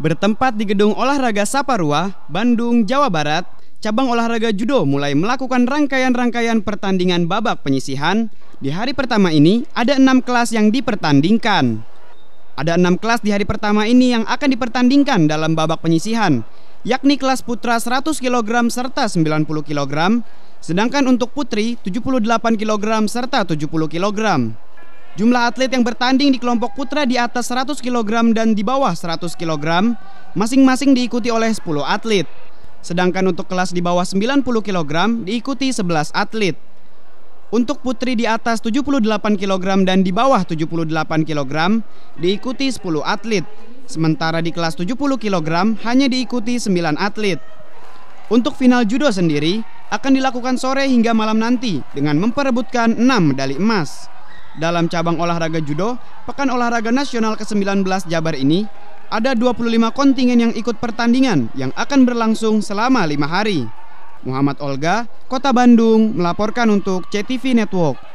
Bertempat di Gedung Olahraga Saparua, Bandung, Jawa Barat, cabang olahraga judo mulai melakukan rangkaian-rangkaian pertandingan babak penyisihan. Di hari pertama ini, ada enam kelas yang dipertandingkan. Ada enam kelas di hari pertama ini yang akan dipertandingkan dalam babak penyisihan, yakni kelas putra 100 kg serta 90 kg, sedangkan untuk putri 78 kg serta 70 kg. Jumlah atlet yang bertanding di kelompok putra di atas 100 kg dan di bawah 100 kg masing-masing diikuti oleh 10 atlet. Sedangkan untuk kelas di bawah 90 kg diikuti 11 atlet. Untuk putri di atas 78 kg dan di bawah 78 kg diikuti 10 atlet. Sementara di kelas 70 kg hanya diikuti 9 atlet. Untuk final judo sendiri akan dilakukan sore hingga malam nanti dengan memperebutkan 6 medali emas. Dalam cabang olahraga judo, Pekan Olahraga Nasional ke-19 Jabar ini, ada 25 kontingen yang ikut pertandingan yang akan berlangsung selama lima hari. Muhammad Olga, Kota Bandung, melaporkan untuk CTV Network.